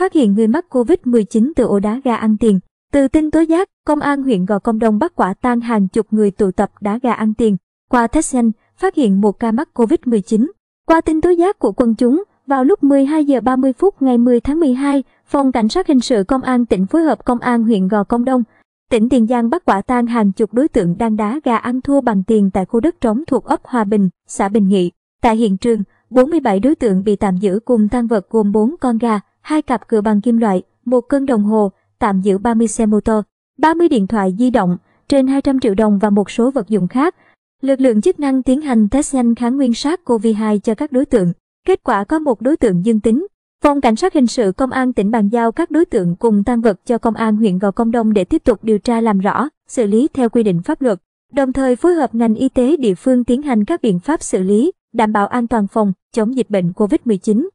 phát hiện người mắc Covid-19 từ ổ đá gà ăn tiền. Từ tin tố giác, công an huyện Gò Công Đông bắt quả tang hàng chục người tụ tập đá gà ăn tiền. Qua test nhanh, phát hiện một ca mắc Covid-19. Qua tin tố giác của quân chúng, vào lúc 12 giờ 30 phút ngày 10 tháng 12, Phòng Cảnh sát Hình sự Công an tỉnh phối hợp Công an huyện Gò Công Đông, tỉnh Tiền Giang bắt quả tang hàng chục đối tượng đang đá gà ăn thua bằng tiền tại khu đất trống thuộc ấp Hòa Bình, xã Bình Nghị. Tại hiện trường, 47 đối tượng bị tạm giữ cùng tang vật gồm 4 con gà, hai cặp cửa bằng kim loại, một cân đồng hồ, tạm giữ 30 xe mô tô, 30 điện thoại di động, trên 200 triệu đồng và một số vật dụng khác. Lực lượng chức năng tiến hành test nhanh kháng nguyên sát COVID-2 cho các đối tượng. Kết quả có một đối tượng dương tính. Phòng Cảnh sát Hình sự Công an tỉnh bàn giao các đối tượng cùng tăng vật cho Công an huyện Gò Công Đông để tiếp tục điều tra làm rõ, xử lý theo quy định pháp luật. Đồng thời phối hợp ngành y tế địa phương tiến hành các biện pháp xử lý, đảm bảo an toàn phòng, chống dịch bệnh COVID-19.